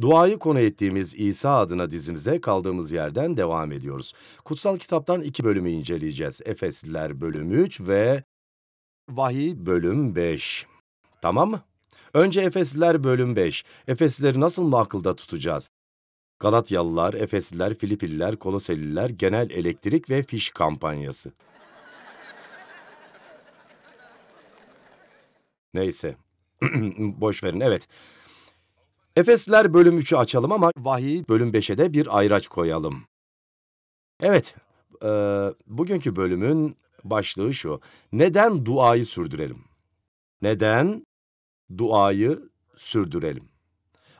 Duayı konu ettiğimiz İsa adına dizimize kaldığımız yerden devam ediyoruz. Kutsal kitaptan iki bölümü inceleyeceğiz. Efesliler bölüm 3 ve Vahiy bölüm 5. Tamam mı? Önce Efesliler bölüm 5. Efeslileri nasıl mı akılda tutacağız? Galatyalılar, Efesliler, Filipililer, Koloseliler, genel elektrik ve fiş kampanyası. Neyse. Boş verin. Evet. Efesler bölüm 3'ü açalım ama vahiy bölüm 5'e de bir ayraç koyalım. Evet, e, bugünkü bölümün başlığı şu. Neden duayı sürdürelim? Neden duayı sürdürelim?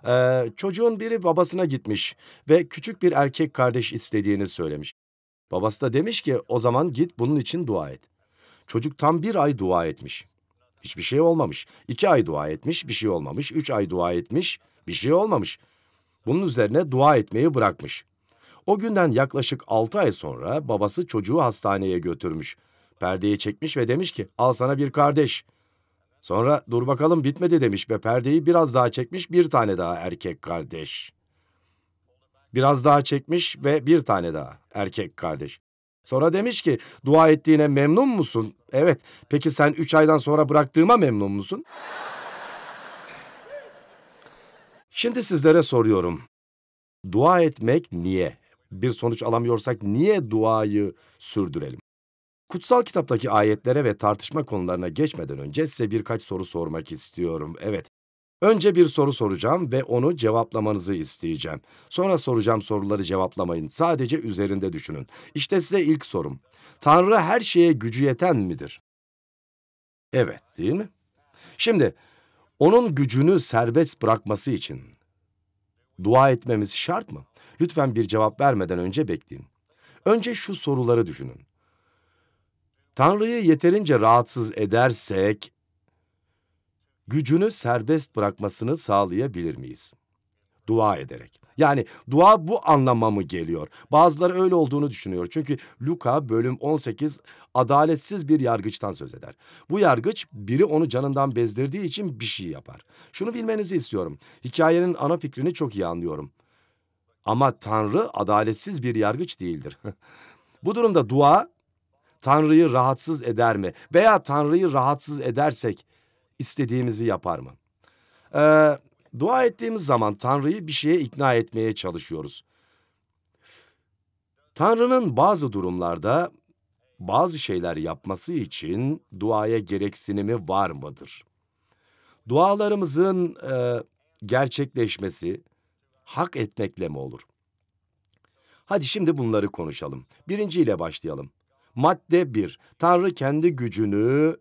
Ee, çocuğun biri babasına gitmiş ve küçük bir erkek kardeş istediğini söylemiş. Babası da demiş ki o zaman git bunun için dua et. Çocuk tam bir ay dua etmiş. Hiçbir şey olmamış. İki ay dua etmiş, bir şey olmamış. Üç ay dua etmiş, bir şey olmamış. Bunun üzerine dua etmeyi bırakmış. O günden yaklaşık altı ay sonra babası çocuğu hastaneye götürmüş. Perdeyi çekmiş ve demiş ki al sana bir kardeş. Sonra dur bakalım bitmedi demiş ve perdeyi biraz daha çekmiş bir tane daha erkek kardeş. Biraz daha çekmiş ve bir tane daha erkek kardeş. Sonra demiş ki dua ettiğine memnun musun? Evet peki sen üç aydan sonra bıraktığıma memnun musun? Şimdi sizlere soruyorum. Dua etmek niye? Bir sonuç alamıyorsak niye duayı sürdürelim? Kutsal kitaptaki ayetlere ve tartışma konularına geçmeden önce size birkaç soru sormak istiyorum. Evet, önce bir soru soracağım ve onu cevaplamanızı isteyeceğim. Sonra soracağım soruları cevaplamayın, sadece üzerinde düşünün. İşte size ilk sorum. Tanrı her şeye gücü yeten midir? Evet, değil mi? Şimdi onun gücünü serbest bırakması için dua etmemiz şart mı? Lütfen bir cevap vermeden önce bekleyin. Önce şu soruları düşünün. Tanrı'yı yeterince rahatsız edersek, gücünü serbest bırakmasını sağlayabilir miyiz? Dua ederek. Yani dua bu anlama mı geliyor? Bazıları öyle olduğunu düşünüyor. Çünkü Luka bölüm 18 adaletsiz bir yargıçtan söz eder. Bu yargıç biri onu canından bezdirdiği için bir şey yapar. Şunu bilmenizi istiyorum. Hikayenin ana fikrini çok iyi anlıyorum. Ama Tanrı adaletsiz bir yargıç değildir. bu durumda dua Tanrı'yı rahatsız eder mi? Veya Tanrı'yı rahatsız edersek istediğimizi yapar mı? Ee, Dua ettiğimiz zaman Tanrı'yı bir şeye ikna etmeye çalışıyoruz. Tanrı'nın bazı durumlarda bazı şeyler yapması için duaya gereksinimi var mıdır? Dualarımızın e, gerçekleşmesi hak etmekle mi olur? Hadi şimdi bunları konuşalım. Birinciyle başlayalım. Madde bir, Tanrı kendi gücünü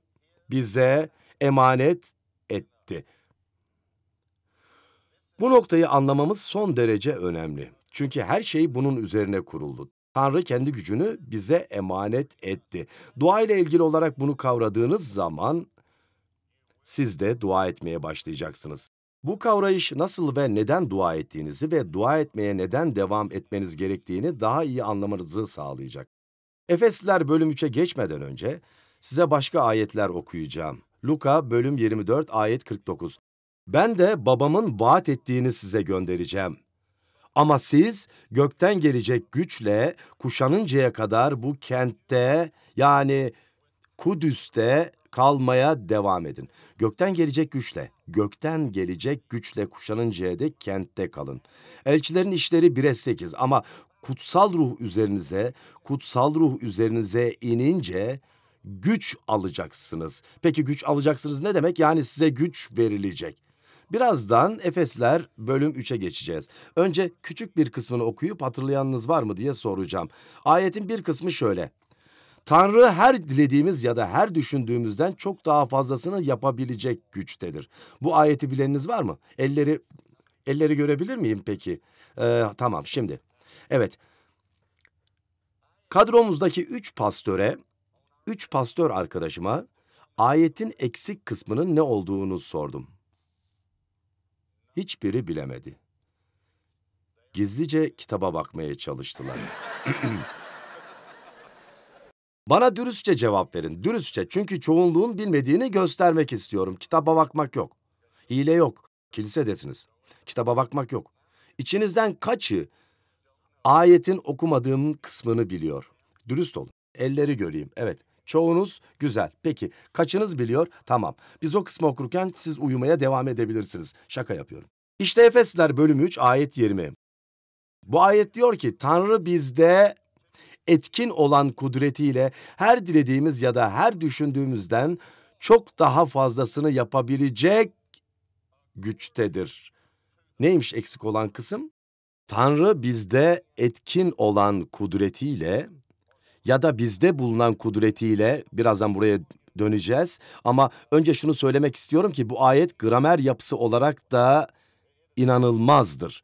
bize emanet etti. Bu noktayı anlamamız son derece önemli. Çünkü her şey bunun üzerine kuruldu. Tanrı kendi gücünü bize emanet etti. Dua ile ilgili olarak bunu kavradığınız zaman siz de dua etmeye başlayacaksınız. Bu kavrayış nasıl ve neden dua ettiğinizi ve dua etmeye neden devam etmeniz gerektiğini daha iyi anlamanızı sağlayacak. Efesliler bölüm 3'e geçmeden önce size başka ayetler okuyacağım. Luka bölüm 24 ayet 49. Ben de babamın vaat ettiğini size göndereceğim. Ama siz gökten gelecek güçle kuşanıncaya kadar bu kentte yani Kudüs'te kalmaya devam edin. Gökten gelecek güçle, gökten gelecek güçle kuşanıncaya dek kentte kalın. Elçilerin işleri 1'e 8 ama kutsal ruh üzerinize, kutsal ruh üzerinize inince güç alacaksınız. Peki güç alacaksınız ne demek? Yani size güç verilecek. Birazdan Efesler bölüm 3'e geçeceğiz. Önce küçük bir kısmını okuyup hatırlayanınız var mı diye soracağım. Ayetin bir kısmı şöyle. Tanrı her dilediğimiz ya da her düşündüğümüzden çok daha fazlasını yapabilecek güçtedir. Bu ayeti bileniniz var mı? Elleri elleri görebilir miyim peki? Ee, tamam şimdi. Evet. Kadromuzdaki üç pastöre, üç pastör arkadaşıma ayetin eksik kısmının ne olduğunu sordum hiçbiri bilemedi. Gizlice kitaba bakmaya çalıştılar. Bana dürüstçe cevap verin, dürüstçe. Çünkü çoğunluğun bilmediğini göstermek istiyorum. Kitaba bakmak yok. Hile yok. Kilisedesiniz. Kitaba bakmak yok. İçinizden kaçı ayetin okumadığım kısmını biliyor? Dürüst olun. Elleri göreyim. Evet. Çoğunuz güzel. Peki kaçınız biliyor? Tamam. Biz o kısmı okurken siz uyumaya devam edebilirsiniz. Şaka yapıyorum. İşte Efesler bölümü 3 ayet 20. Bu ayet diyor ki Tanrı bizde etkin olan kudretiyle her dilediğimiz ya da her düşündüğümüzden çok daha fazlasını yapabilecek güçtedir. Neymiş eksik olan kısım? Tanrı bizde etkin olan kudretiyle ya da bizde bulunan kudretiyle birazdan buraya döneceğiz. Ama önce şunu söylemek istiyorum ki bu ayet gramer yapısı olarak da inanılmazdır.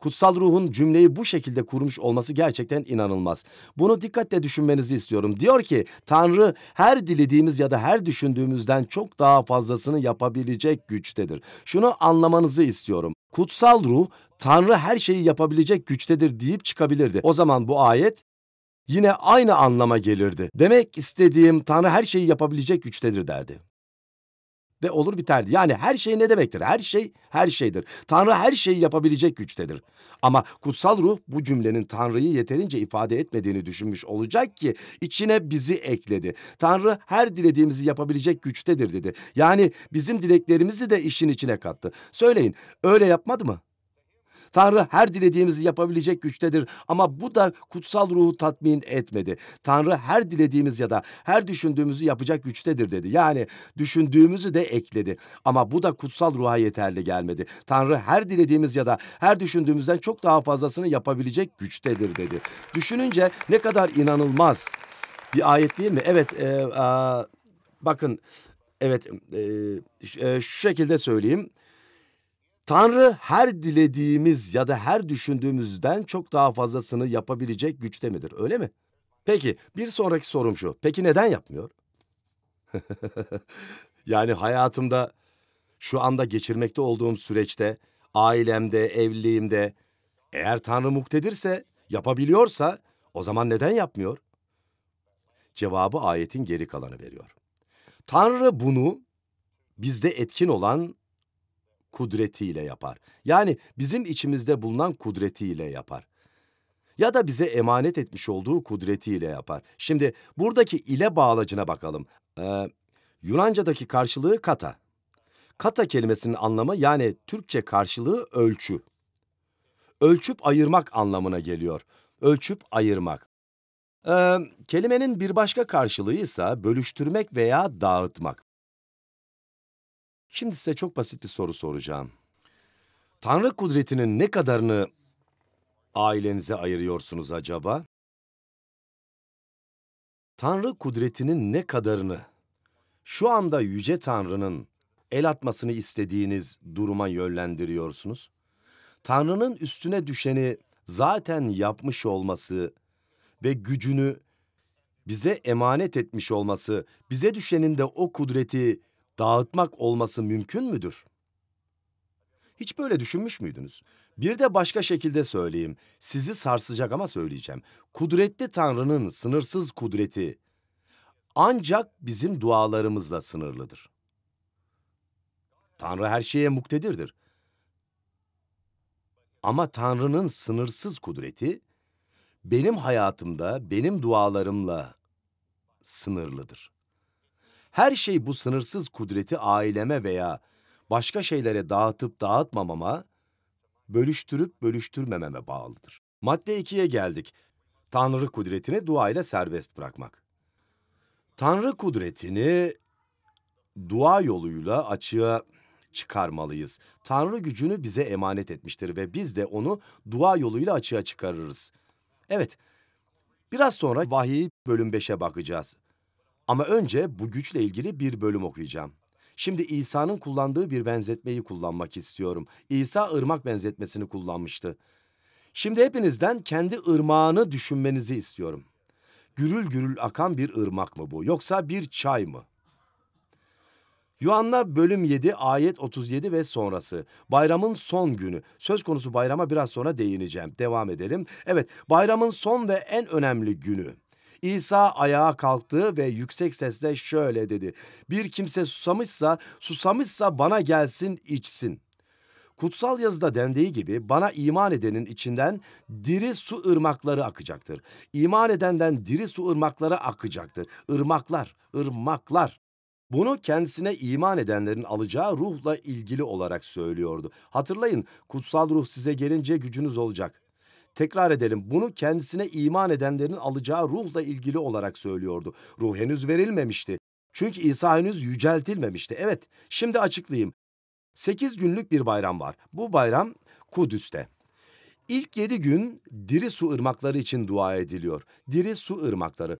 Kutsal ruhun cümleyi bu şekilde kurmuş olması gerçekten inanılmaz. Bunu dikkatle düşünmenizi istiyorum. Diyor ki Tanrı her dilediğimiz ya da her düşündüğümüzden çok daha fazlasını yapabilecek güçtedir. Şunu anlamanızı istiyorum. Kutsal ruh Tanrı her şeyi yapabilecek güçtedir deyip çıkabilirdi. O zaman bu ayet yine aynı anlama gelirdi. Demek istediğim Tanrı her şeyi yapabilecek güçtedir derdi. Ve olur biterdi. Yani her şey ne demektir? Her şey her şeydir. Tanrı her şeyi yapabilecek güçtedir. Ama kutsal ruh bu cümlenin Tanrı'yı yeterince ifade etmediğini düşünmüş olacak ki içine bizi ekledi. Tanrı her dilediğimizi yapabilecek güçtedir dedi. Yani bizim dileklerimizi de işin içine kattı. Söyleyin öyle yapmadı mı? Tanrı her dilediğimizi yapabilecek güçtedir ama bu da kutsal ruhu tatmin etmedi. Tanrı her dilediğimiz ya da her düşündüğümüzü yapacak güçtedir dedi. Yani düşündüğümüzü de ekledi ama bu da kutsal ruha yeterli gelmedi. Tanrı her dilediğimiz ya da her düşündüğümüzden çok daha fazlasını yapabilecek güçtedir dedi. Düşününce ne kadar inanılmaz bir ayet değil mi? Evet e, a, bakın evet e, e şu şekilde söyleyeyim. Tanrı her dilediğimiz ya da her düşündüğümüzden çok daha fazlasını yapabilecek güçte midir, öyle mi? Peki, bir sonraki sorum şu. Peki neden yapmıyor? yani hayatımda, şu anda geçirmekte olduğum süreçte, ailemde, evliliğimde... Eğer Tanrı muktedirse, yapabiliyorsa o zaman neden yapmıyor? Cevabı ayetin geri kalanı veriyor. Tanrı bunu bizde etkin olan kudretiyle yapar. Yani bizim içimizde bulunan kudretiyle yapar. Ya da bize emanet etmiş olduğu kudretiyle yapar. Şimdi buradaki ile bağlacına bakalım. Ee, Yunanca'daki karşılığı kata. Kata kelimesinin anlamı yani Türkçe karşılığı ölçü. Ölçüp ayırmak anlamına geliyor. Ölçüp ayırmak. Ee, kelimenin bir başka karşılığı ise bölüştürmek veya dağıtmak. Şimdi size çok basit bir soru soracağım. Tanrı kudretinin ne kadarını ailenize ayırıyorsunuz acaba? Tanrı kudretinin ne kadarını şu anda yüce Tanrı'nın el atmasını istediğiniz duruma yönlendiriyorsunuz? Tanrı'nın üstüne düşeni zaten yapmış olması ve gücünü bize emanet etmiş olması, bize düşenin de o kudreti dağıtmak olması mümkün müdür? Hiç böyle düşünmüş müydünüz? Bir de başka şekilde söyleyeyim. Sizi sarsacak ama söyleyeceğim. Kudretli Tanrı'nın sınırsız kudreti ancak bizim dualarımızla sınırlıdır. Tanrı her şeye muktedirdir. Ama Tanrı'nın sınırsız kudreti benim hayatımda, benim dualarımla sınırlıdır her şey bu sınırsız kudreti aileme veya başka şeylere dağıtıp dağıtmamama, bölüştürüp bölüştürmememe bağlıdır. Madde 2'ye geldik. Tanrı kudretini duayla serbest bırakmak. Tanrı kudretini dua yoluyla açığa çıkarmalıyız. Tanrı gücünü bize emanet etmiştir ve biz de onu dua yoluyla açığa çıkarırız. Evet, biraz sonra vahiy bölüm 5'e bakacağız. Ama önce bu güçle ilgili bir bölüm okuyacağım. Şimdi İsa'nın kullandığı bir benzetmeyi kullanmak istiyorum. İsa ırmak benzetmesini kullanmıştı. Şimdi hepinizden kendi ırmağını düşünmenizi istiyorum. Gürül gürül akan bir ırmak mı bu yoksa bir çay mı? Yuhanna bölüm 7 ayet 37 ve sonrası. Bayramın son günü. Söz konusu bayrama biraz sonra değineceğim. Devam edelim. Evet, bayramın son ve en önemli günü. İsa ayağa kalktı ve yüksek sesle şöyle dedi. Bir kimse susamışsa, susamışsa bana gelsin içsin. Kutsal yazıda dendiği gibi bana iman edenin içinden diri su ırmakları akacaktır. İman edenden diri su ırmakları akacaktır. Irmaklar, ırmaklar. Bunu kendisine iman edenlerin alacağı ruhla ilgili olarak söylüyordu. Hatırlayın, kutsal ruh size gelince gücünüz olacak. Tekrar edelim bunu kendisine iman edenlerin alacağı ruhla ilgili olarak söylüyordu. Ruh henüz verilmemişti. Çünkü İsa henüz yüceltilmemişti. Evet şimdi açıklayayım. Sekiz günlük bir bayram var. Bu bayram Kudüs'te. İlk yedi gün diri su ırmakları için dua ediliyor. Diri su ırmakları.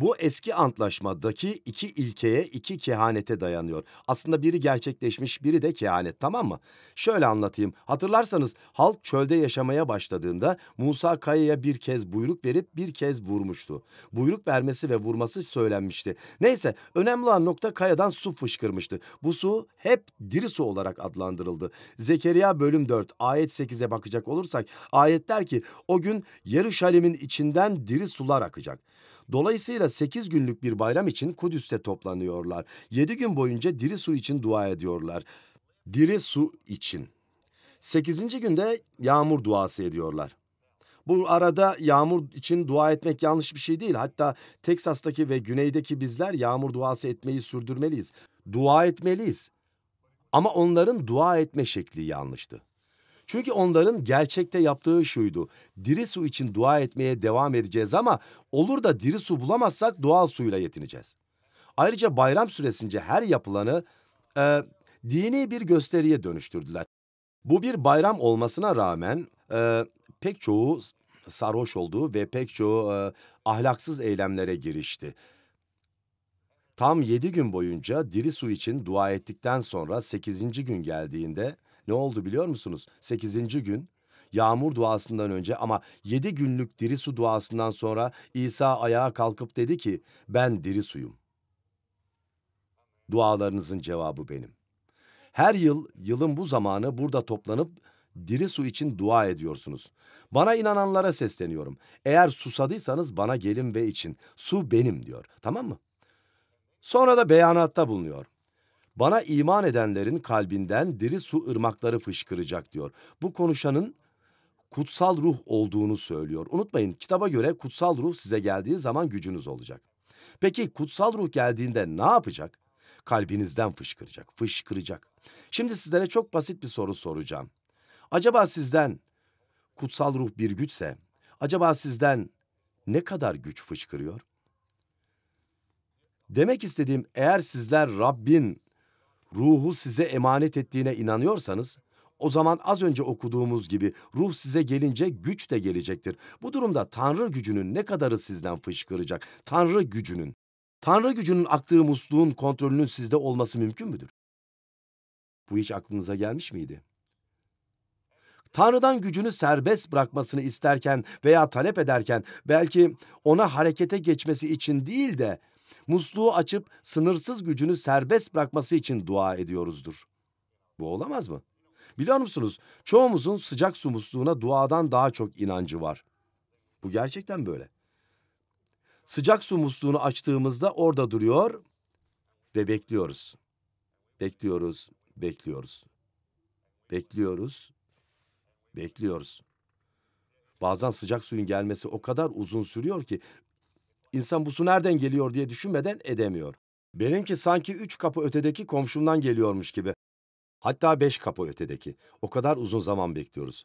Bu eski antlaşmadaki iki ilkeye, iki kehanete dayanıyor. Aslında biri gerçekleşmiş, biri de kehanet tamam mı? Şöyle anlatayım. Hatırlarsanız halk çölde yaşamaya başladığında Musa Kaya'ya bir kez buyruk verip bir kez vurmuştu. Buyruk vermesi ve vurması söylenmişti. Neyse önemli olan nokta kayadan su fışkırmıştı. Bu su hep diri su olarak adlandırıldı. Zekeriya bölüm 4 ayet 8'e bakacak olursak ayet der ki o gün Yeruşalim'in içinden diri sular akacak. Dolayısıyla 8 günlük bir bayram için Kudüs'te toplanıyorlar. 7 gün boyunca diri su için dua ediyorlar. Diri su için. 8. günde yağmur duası ediyorlar. Bu arada yağmur için dua etmek yanlış bir şey değil. Hatta Teksas'taki ve güneydeki bizler yağmur duası etmeyi sürdürmeliyiz. Dua etmeliyiz. Ama onların dua etme şekli yanlıştı. Çünkü onların gerçekte yaptığı şuydu. Diri su için dua etmeye devam edeceğiz ama olur da diri su bulamazsak doğal suyla yetineceğiz. Ayrıca bayram süresince her yapılanı e, dini bir gösteriye dönüştürdüler. Bu bir bayram olmasına rağmen e, pek çoğu sarhoş oldu ve pek çoğu e, ahlaksız eylemlere girişti. Tam yedi gün boyunca diri su için dua ettikten sonra sekizinci gün geldiğinde ne oldu biliyor musunuz? Sekizinci gün yağmur duasından önce ama yedi günlük diri su duasından sonra İsa ayağa kalkıp dedi ki ben diri suyum. Dualarınızın cevabı benim. Her yıl yılın bu zamanı burada toplanıp diri su için dua ediyorsunuz. Bana inananlara sesleniyorum. Eğer susadıysanız bana gelin ve için. Su benim diyor. Tamam mı? Sonra da beyanatta bulunuyor. Bana iman edenlerin kalbinden diri su ırmakları fışkıracak diyor. Bu konuşanın kutsal ruh olduğunu söylüyor. Unutmayın kitaba göre kutsal ruh size geldiği zaman gücünüz olacak. Peki kutsal ruh geldiğinde ne yapacak? Kalbinizden fışkıracak, fışkıracak. Şimdi sizlere çok basit bir soru soracağım. Acaba sizden kutsal ruh bir güçse, acaba sizden ne kadar güç fışkırıyor? Demek istediğim eğer sizler Rabbin ruhu size emanet ettiğine inanıyorsanız, o zaman az önce okuduğumuz gibi ruh size gelince güç de gelecektir. Bu durumda Tanrı gücünün ne kadarı sizden fışkıracak? Tanrı gücünün. Tanrı gücünün aktığı musluğun kontrolünün sizde olması mümkün müdür? Bu hiç aklınıza gelmiş miydi? Tanrı'dan gücünü serbest bırakmasını isterken veya talep ederken belki ona harekete geçmesi için değil de musluğu açıp sınırsız gücünü serbest bırakması için dua ediyoruzdur. Bu olamaz mı? Biliyor musunuz? Çoğumuzun sıcak su musluğuna duadan daha çok inancı var. Bu gerçekten böyle. Sıcak su musluğunu açtığımızda orada duruyor ve bekliyoruz. Bekliyoruz, bekliyoruz. Bekliyoruz, bekliyoruz. Bazen sıcak suyun gelmesi o kadar uzun sürüyor ki İnsan bu su nereden geliyor diye düşünmeden edemiyor. Benimki sanki üç kapı ötedeki komşumdan geliyormuş gibi. Hatta beş kapı ötedeki. O kadar uzun zaman bekliyoruz.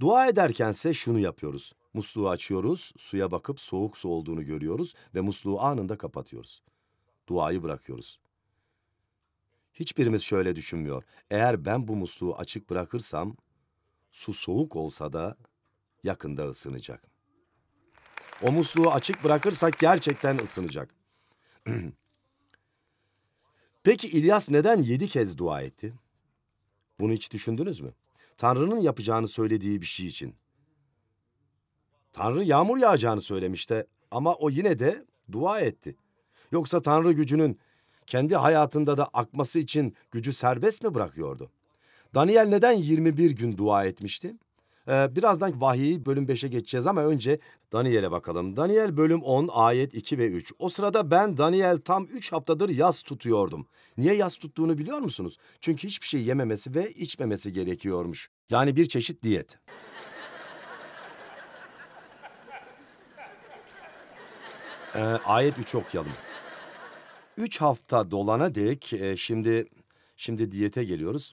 Dua ederkense şunu yapıyoruz. Musluğu açıyoruz, suya bakıp soğuk su olduğunu görüyoruz ve musluğu anında kapatıyoruz. Duayı bırakıyoruz. Hiçbirimiz şöyle düşünmüyor. Eğer ben bu musluğu açık bırakırsam, su soğuk olsa da yakında ısınacak.'' O musluğu açık bırakırsak gerçekten ısınacak. Peki İlyas neden yedi kez dua etti? Bunu hiç düşündünüz mü? Tanrı'nın yapacağını söylediği bir şey için. Tanrı yağmur yağacağını söylemişti ama o yine de dua etti. Yoksa Tanrı gücünün kendi hayatında da akması için gücü serbest mi bırakıyordu? Daniel neden 21 gün dua etmişti? Ee, birazdan vahiy bölüm 5'e geçeceğiz ama önce Daniel'e bakalım. Daniel bölüm 10 ayet 2 ve 3. O sırada ben Daniel tam 3 haftadır yaz tutuyordum. Niye yaz tuttuğunu biliyor musunuz? Çünkü hiçbir şey yememesi ve içmemesi gerekiyormuş. Yani bir çeşit diyet. Ee, ayet 3'ü okuyalım. Üç hafta dolana dek e, şimdi şimdi diyete geliyoruz.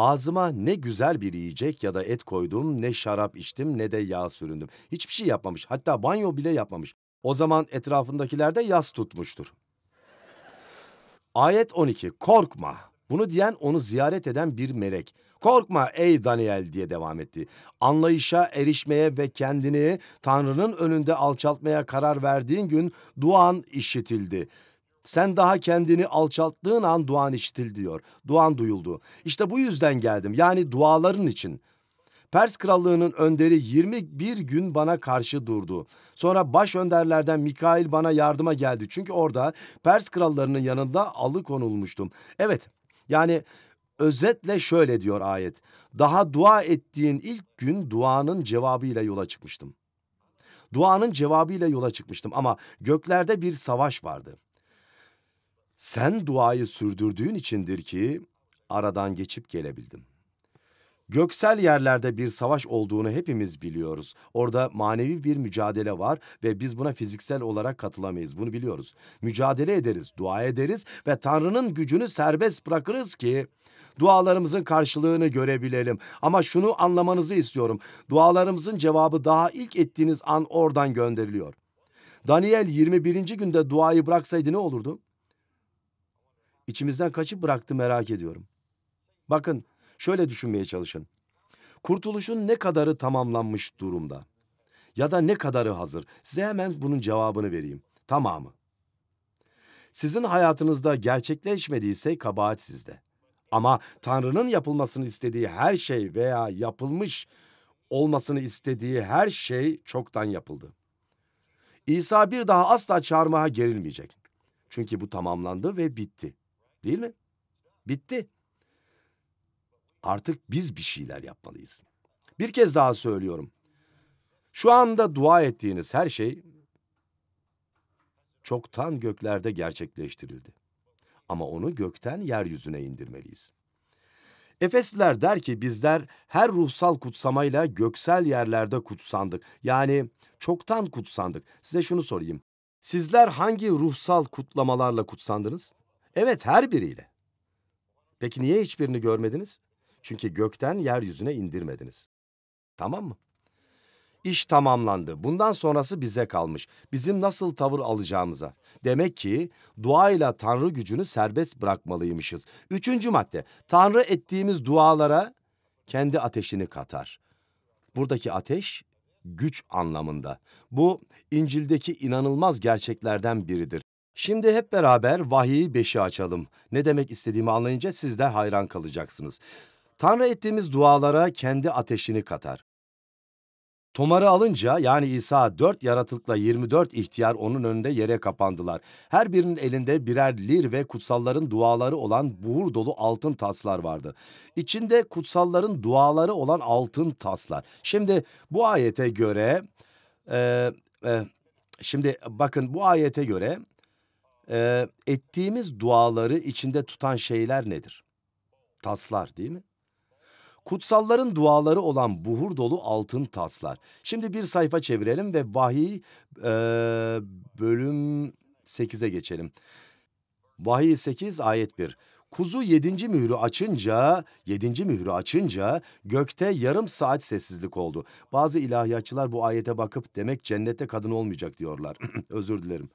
Ağzıma ne güzel bir yiyecek ya da et koydum, ne şarap içtim, ne de yağ süründüm. Hiçbir şey yapmamış, hatta banyo bile yapmamış. O zaman etrafındakiler de yas tutmuştur. Ayet 12. Korkma. Bunu diyen onu ziyaret eden bir melek. Korkma ey Daniel diye devam etti. Anlayışa erişmeye ve kendini Tanrı'nın önünde alçaltmaya karar verdiğin gün duan işitildi. Sen daha kendini alçalttığın an duan işitil diyor. Duan duyuldu. İşte bu yüzden geldim. Yani duaların için. Pers krallığının önderi 21 gün bana karşı durdu. Sonra baş önderlerden Mikail bana yardıma geldi. Çünkü orada Pers krallarının yanında alıkonulmuştum. Evet yani özetle şöyle diyor ayet. Daha dua ettiğin ilk gün duanın cevabıyla yola çıkmıştım. Duanın cevabıyla yola çıkmıştım ama göklerde bir savaş vardı.'' Sen duayı sürdürdüğün içindir ki aradan geçip gelebildim. Göksel yerlerde bir savaş olduğunu hepimiz biliyoruz. Orada manevi bir mücadele var ve biz buna fiziksel olarak katılamayız. Bunu biliyoruz. Mücadele ederiz, dua ederiz ve Tanrı'nın gücünü serbest bırakırız ki dualarımızın karşılığını görebilelim. Ama şunu anlamanızı istiyorum. Dualarımızın cevabı daha ilk ettiğiniz an oradan gönderiliyor. Daniel 21. günde duayı bıraksaydı ne olurdu? içimizden kaçıp bıraktı merak ediyorum. Bakın şöyle düşünmeye çalışın. Kurtuluşun ne kadarı tamamlanmış durumda? Ya da ne kadarı hazır? Size hemen bunun cevabını vereyim. Tamamı. Sizin hayatınızda gerçekleşmediyse kabahat sizde. Ama Tanrı'nın yapılmasını istediği her şey veya yapılmış olmasını istediği her şey çoktan yapıldı. İsa bir daha asla çağırmaya gerilmeyecek. Çünkü bu tamamlandı ve bitti. Değil mi? Bitti. Artık biz bir şeyler yapmalıyız. Bir kez daha söylüyorum. Şu anda dua ettiğiniz her şey çoktan göklerde gerçekleştirildi. Ama onu gökten yeryüzüne indirmeliyiz. Efesliler der ki bizler her ruhsal kutsamayla göksel yerlerde kutsandık. Yani çoktan kutsandık. Size şunu sorayım. Sizler hangi ruhsal kutlamalarla kutsandınız? Evet, her biriyle. Peki niye hiçbirini görmediniz? Çünkü gökten yeryüzüne indirmediniz. Tamam mı? İş tamamlandı. Bundan sonrası bize kalmış. Bizim nasıl tavır alacağımıza. Demek ki duayla Tanrı gücünü serbest bırakmalıymışız. Üçüncü madde. Tanrı ettiğimiz dualara kendi ateşini katar. Buradaki ateş güç anlamında. Bu İncil'deki inanılmaz gerçeklerden biridir. Şimdi hep beraber vahiy beşi açalım. Ne demek istediğimi anlayınca siz de hayran kalacaksınız. Tanrı ettiğimiz dualara kendi ateşini katar. Tomarı alınca yani İsa dört yaratılıkla 24 ihtiyar onun önünde yere kapandılar. Her birinin elinde birer lir ve kutsalların duaları olan buhur dolu altın taslar vardı. İçinde kutsalların duaları olan altın taslar. Şimdi bu ayete göre... E, e, şimdi bakın bu ayete göre e, ettiğimiz duaları içinde tutan şeyler nedir? Taslar değil mi? Kutsalların duaları olan buhur dolu altın taslar. Şimdi bir sayfa çevirelim ve vahiy e, bölüm 8'e geçelim. Vahiy 8 ayet 1. Kuzu yedinci mührü açınca, yedinci mührü açınca gökte yarım saat sessizlik oldu. Bazı ilahiyatçılar bu ayete bakıp demek cennette kadın olmayacak diyorlar. Özür dilerim.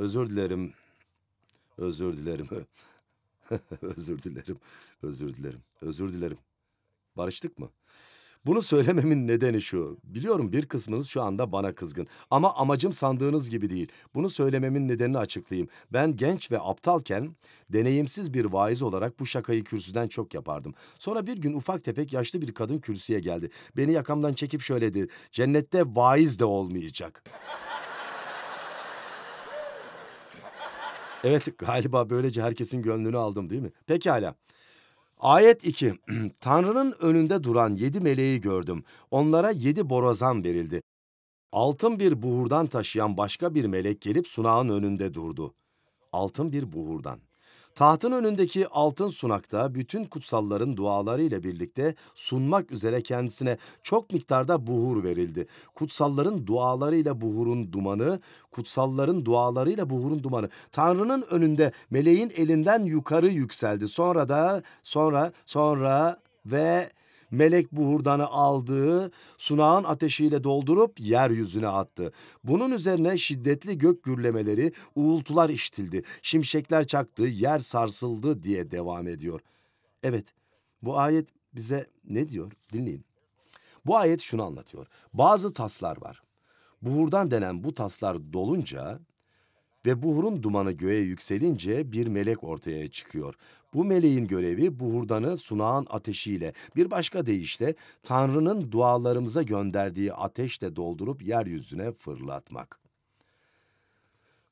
Özür dilerim. Özür dilerim. özür dilerim. Özür dilerim. Özür dilerim. Barıştık mı? Bunu söylememin nedeni şu. Biliyorum bir kısmınız şu anda bana kızgın. Ama amacım sandığınız gibi değil. Bunu söylememin nedenini açıklayayım. Ben genç ve aptalken deneyimsiz bir vaiz olarak bu şakayı kürsüden çok yapardım. Sonra bir gün ufak tefek yaşlı bir kadın kürsüye geldi. Beni yakamdan çekip şöyle dedi. Cennette vaiz de olmayacak. Evet galiba böylece herkesin gönlünü aldım değil mi? Pekala. Ayet 2. Tanrı'nın önünde duran yedi meleği gördüm. Onlara yedi borazan verildi. Altın bir buhurdan taşıyan başka bir melek gelip sunağın önünde durdu. Altın bir buhurdan. Tahtın önündeki altın sunakta bütün kutsalların dualarıyla birlikte sunmak üzere kendisine çok miktarda buhur verildi. Kutsalların dualarıyla buhurun dumanı, kutsalların dualarıyla buhurun dumanı Tanrı'nın önünde meleğin elinden yukarı yükseldi. Sonra da sonra sonra ve melek buhurdanı aldığı sunağın ateşiyle doldurup yeryüzüne attı. Bunun üzerine şiddetli gök gürlemeleri, uğultular iştildi, şimşekler çaktı, yer sarsıldı diye devam ediyor. Evet, bu ayet bize ne diyor? Dinleyin. Bu ayet şunu anlatıyor. Bazı taslar var. Buhurdan denen bu taslar dolunca ve buhurun dumanı göğe yükselince bir melek ortaya çıkıyor. Bu meleğin görevi buhurdanı sunağın ateşiyle, bir başka deyişle Tanrı'nın dualarımıza gönderdiği ateşle doldurup yeryüzüne fırlatmak.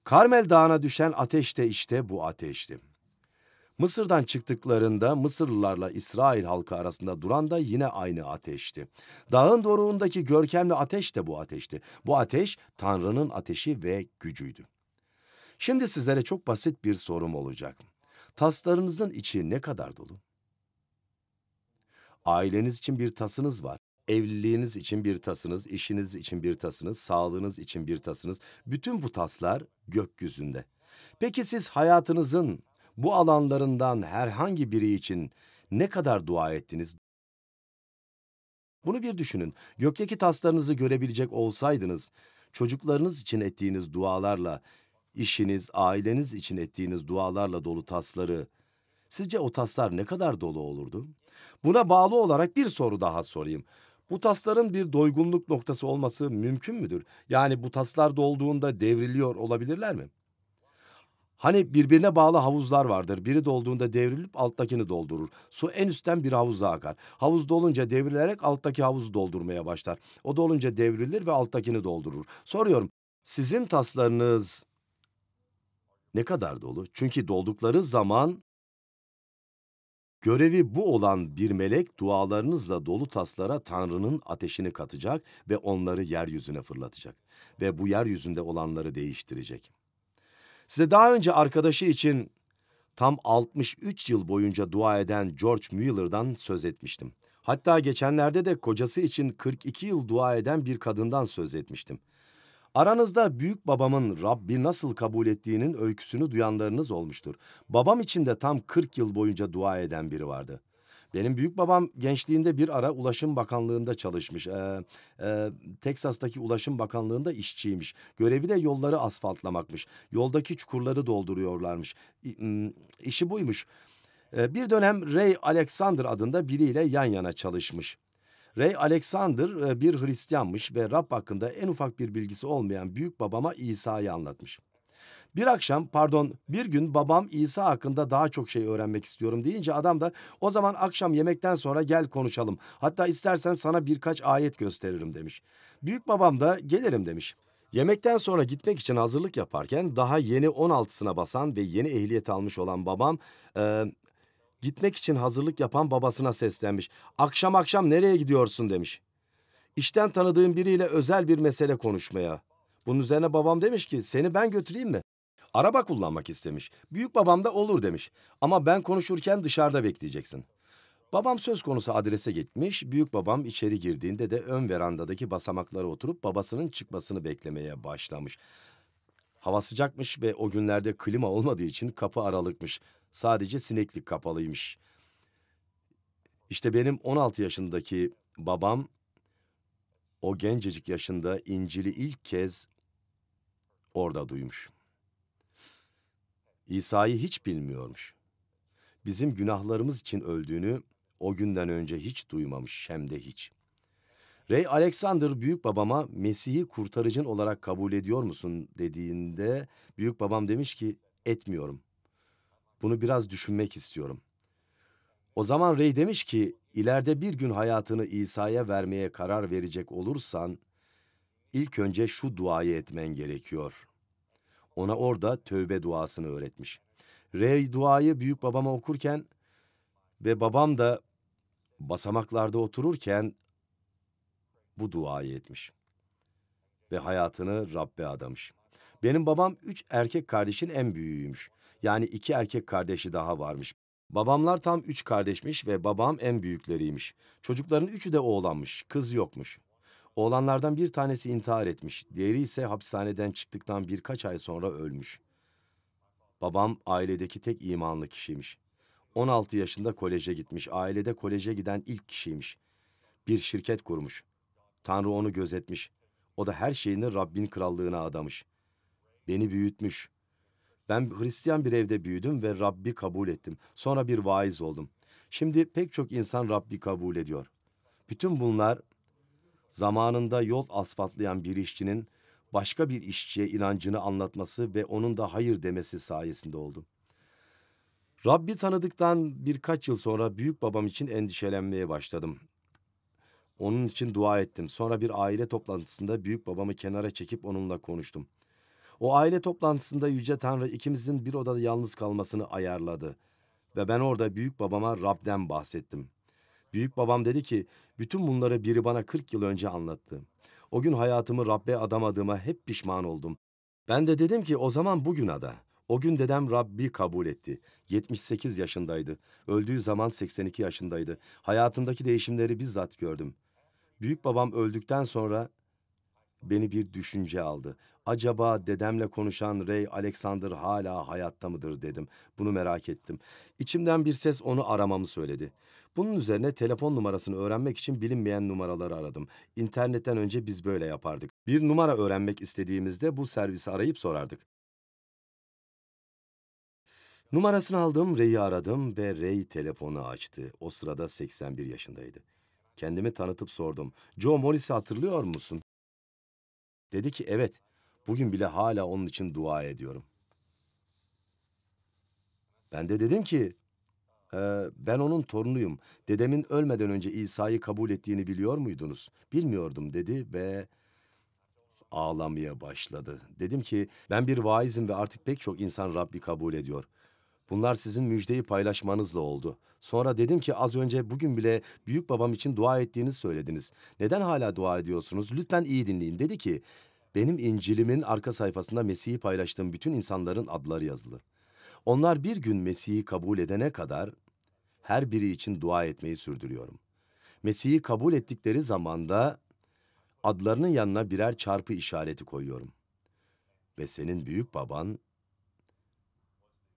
Karmel Dağı'na düşen ateş de işte bu ateşti. Mısır'dan çıktıklarında Mısırlılarla İsrail halkı arasında duran da yine aynı ateşti. Dağın doruğundaki görkemli ateş de bu ateşti. Bu ateş Tanrı'nın ateşi ve gücüydü. Şimdi sizlere çok basit bir sorum olacak. Taslarınızın içi ne kadar dolu? Aileniz için bir tasınız var. Evliliğiniz için bir tasınız, işiniz için bir tasınız, sağlığınız için bir tasınız. Bütün bu taslar gökyüzünde. Peki siz hayatınızın bu alanlarından herhangi biri için ne kadar dua ettiniz? Bunu bir düşünün. Gökteki taslarınızı görebilecek olsaydınız, çocuklarınız için ettiğiniz dualarla işiniz, aileniz için ettiğiniz dualarla dolu tasları, sizce o taslar ne kadar dolu olurdu? Buna bağlı olarak bir soru daha sorayım. Bu tasların bir doygunluk noktası olması mümkün müdür? Yani bu taslar dolduğunda devriliyor olabilirler mi? Hani birbirine bağlı havuzlar vardır. Biri dolduğunda devrilip alttakini doldurur. Su en üstten bir havuza akar. Havuz dolunca devrilerek alttaki havuzu doldurmaya başlar. O dolunca devrilir ve alttakini doldurur. Soruyorum sizin taslarınız ne kadar dolu? Çünkü doldukları zaman görevi bu olan bir melek dualarınızla dolu taslara Tanrı'nın ateşini katacak ve onları yeryüzüne fırlatacak ve bu yeryüzünde olanları değiştirecek. Size daha önce arkadaşı için tam 63 yıl boyunca dua eden George Mueller'dan söz etmiştim. Hatta geçenlerde de kocası için 42 yıl dua eden bir kadından söz etmiştim. Aranızda büyük babamın Rabbi nasıl kabul ettiğinin öyküsünü duyanlarınız olmuştur. Babam için de tam 40 yıl boyunca dua eden biri vardı. Benim büyük babam gençliğinde bir ara Ulaşım Bakanlığı'nda çalışmış. Ee, e, Teksas'taki Ulaşım Bakanlığı'nda işçiymiş. Görevi de yolları asfaltlamakmış. Yoldaki çukurları dolduruyorlarmış. İşi buymuş. Ee, bir dönem Ray Alexander adında biriyle yan yana çalışmış. Ray Alexander e, bir Hristiyanmış ve Rab hakkında en ufak bir bilgisi olmayan büyük babama İsa'yı anlatmış. Bir akşam pardon bir gün babam İsa hakkında daha çok şey öğrenmek istiyorum deyince adam da o zaman akşam yemekten sonra gel konuşalım. Hatta istersen sana birkaç ayet gösteririm demiş. Büyük babam da gelirim demiş. Yemekten sonra gitmek için hazırlık yaparken daha yeni 16'sına basan ve yeni ehliyet almış olan babam e, Gitmek için hazırlık yapan babasına seslenmiş. Akşam akşam nereye gidiyorsun demiş. İşten tanıdığım biriyle özel bir mesele konuşmaya. Bunun üzerine babam demiş ki seni ben götüreyim mi? Araba kullanmak istemiş. Büyük babam da olur demiş. Ama ben konuşurken dışarıda bekleyeceksin. Babam söz konusu adrese gitmiş. Büyük babam içeri girdiğinde de ön verandadaki basamaklara oturup babasının çıkmasını beklemeye başlamış. Hava sıcakmış ve o günlerde klima olmadığı için kapı aralıkmış. Sadece sineklik kapalıymış. İşte benim 16 yaşındaki babam o gencecik yaşında İncil'i ilk kez orada duymuş. İsa'yı hiç bilmiyormuş. Bizim günahlarımız için öldüğünü o günden önce hiç duymamış hem de hiç. Rey Alexander büyük babama Mesih'i kurtarıcın olarak kabul ediyor musun dediğinde büyük babam demiş ki etmiyorum. Bunu biraz düşünmek istiyorum. O zaman Rey demiş ki, ileride bir gün hayatını İsa'ya vermeye karar verecek olursan, ilk önce şu duayı etmen gerekiyor. Ona orada tövbe duasını öğretmiş. Rey duayı büyük babama okurken ve babam da basamaklarda otururken bu duayı etmiş. Ve hayatını Rabbe adamış. Benim babam üç erkek kardeşin en büyüğüymüş. Yani iki erkek kardeşi daha varmış. Babamlar tam üç kardeşmiş ve babam en büyükleriymiş. Çocukların üçü de oğlanmış, kız yokmuş. Oğlanlardan bir tanesi intihar etmiş, diğeri ise hapishaneden çıktıktan birkaç ay sonra ölmüş. Babam ailedeki tek imanlı kişiymiş. 16 yaşında koleje gitmiş, ailede koleje giden ilk kişiymiş. Bir şirket kurmuş. Tanrı onu gözetmiş. O da her şeyini Rabbin krallığına adamış. Beni büyütmüş. Ben Hristiyan bir evde büyüdüm ve Rabbi kabul ettim. Sonra bir vaiz oldum. Şimdi pek çok insan Rabbi kabul ediyor. Bütün bunlar zamanında yol asfaltlayan bir işçinin başka bir işçiye inancını anlatması ve onun da hayır demesi sayesinde oldu. Rabbi tanıdıktan birkaç yıl sonra büyük babam için endişelenmeye başladım. Onun için dua ettim. Sonra bir aile toplantısında büyük babamı kenara çekip onunla konuştum. O aile toplantısında Yüce Tanrı ikimizin bir odada yalnız kalmasını ayarladı. Ve ben orada büyük babama Rab'den bahsettim. Büyük babam dedi ki, bütün bunları biri bana 40 yıl önce anlattı. O gün hayatımı Rab'be adamadığıma hep pişman oldum. Ben de dedim ki o zaman bugün ada. O gün dedem Rabbi kabul etti. 78 yaşındaydı. Öldüğü zaman 82 yaşındaydı. Hayatındaki değişimleri bizzat gördüm. Büyük babam öldükten sonra Beni bir düşünce aldı. Acaba dedemle konuşan Ray Alexander hala hayatta mıdır dedim. Bunu merak ettim. İçimden bir ses onu aramamı söyledi. Bunun üzerine telefon numarasını öğrenmek için bilinmeyen numaraları aradım. İnternetten önce biz böyle yapardık. Bir numara öğrenmek istediğimizde bu servisi arayıp sorardık. Numarasını aldım, Ray'i aradım ve Ray telefonu açtı. O sırada 81 yaşındaydı. Kendimi tanıtıp sordum. Joe Morris'i hatırlıyor musun? Dedi ki evet, bugün bile hala onun için dua ediyorum. Ben de dedim ki, e, ben onun torunuyum. Dedemin ölmeden önce İsa'yı kabul ettiğini biliyor muydunuz? Bilmiyordum dedi ve ağlamaya başladı. Dedim ki ben bir vaizim ve artık pek çok insan Rabbi kabul ediyor. Bunlar sizin müjdeyi paylaşmanızla oldu. Sonra dedim ki az önce bugün bile büyük babam için dua ettiğini söylediniz. Neden hala dua ediyorsunuz? Lütfen iyi dinleyin. Dedi ki, benim İncil'imin arka sayfasında Mesih'i paylaştığım bütün insanların adları yazılı. Onlar bir gün Mesih'i kabul edene kadar her biri için dua etmeyi sürdürüyorum. Mesih'i kabul ettikleri zamanda adlarının yanına birer çarpı işareti koyuyorum. Ve senin büyük baban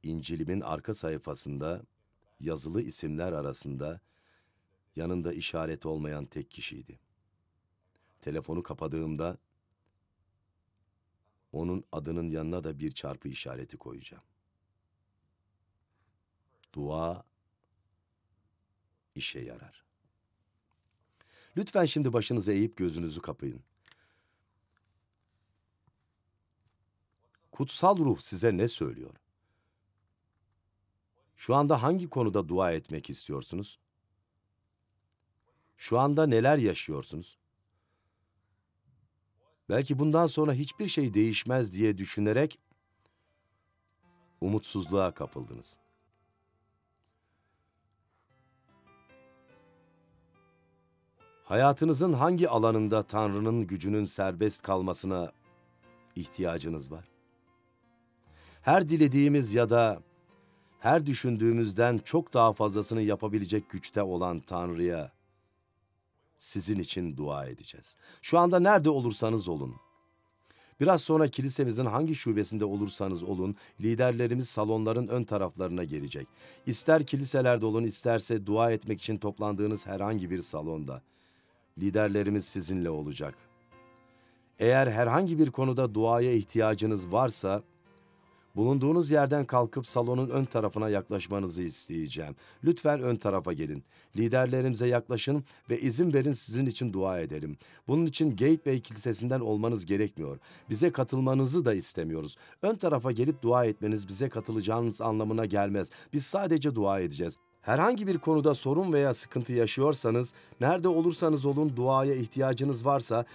İncil'imin arka sayfasında yazılı isimler arasında yanında işaret olmayan tek kişiydi. Telefonu kapadığımda onun adının yanına da bir çarpı işareti koyacağım. Dua işe yarar. Lütfen şimdi başınızı eğip gözünüzü kapayın. Kutsal ruh size ne söylüyor? Şu anda hangi konuda dua etmek istiyorsunuz? Şu anda neler yaşıyorsunuz? Belki bundan sonra hiçbir şey değişmez diye düşünerek umutsuzluğa kapıldınız. Hayatınızın hangi alanında Tanrı'nın gücünün serbest kalmasına ihtiyacınız var? Her dilediğimiz ya da her düşündüğümüzden çok daha fazlasını yapabilecek güçte olan Tanrı'ya sizin için dua edeceğiz. Şu anda nerede olursanız olun. Biraz sonra kilisemizin hangi şubesinde olursanız olun, liderlerimiz salonların ön taraflarına gelecek. İster kiliselerde olun, isterse dua etmek için toplandığınız herhangi bir salonda. Liderlerimiz sizinle olacak. Eğer herhangi bir konuda duaya ihtiyacınız varsa, Bulunduğunuz yerden kalkıp salonun ön tarafına yaklaşmanızı isteyeceğim. Lütfen ön tarafa gelin. Liderlerimize yaklaşın ve izin verin sizin için dua edelim. Bunun için Gateway Kilisesi'nden olmanız gerekmiyor. Bize katılmanızı da istemiyoruz. Ön tarafa gelip dua etmeniz bize katılacağınız anlamına gelmez. Biz sadece dua edeceğiz. Herhangi bir konuda sorun veya sıkıntı yaşıyorsanız, nerede olursanız olun duaya ihtiyacınız varsa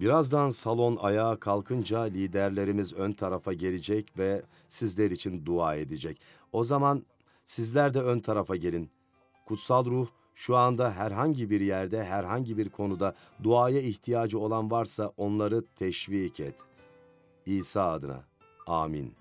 Birazdan salon ayağa kalkınca liderlerimiz ön tarafa gelecek ve sizler için dua edecek. O zaman sizler de ön tarafa gelin. Kutsal ruh şu anda herhangi bir yerde, herhangi bir konuda duaya ihtiyacı olan varsa onları teşvik et. İsa adına. Amin.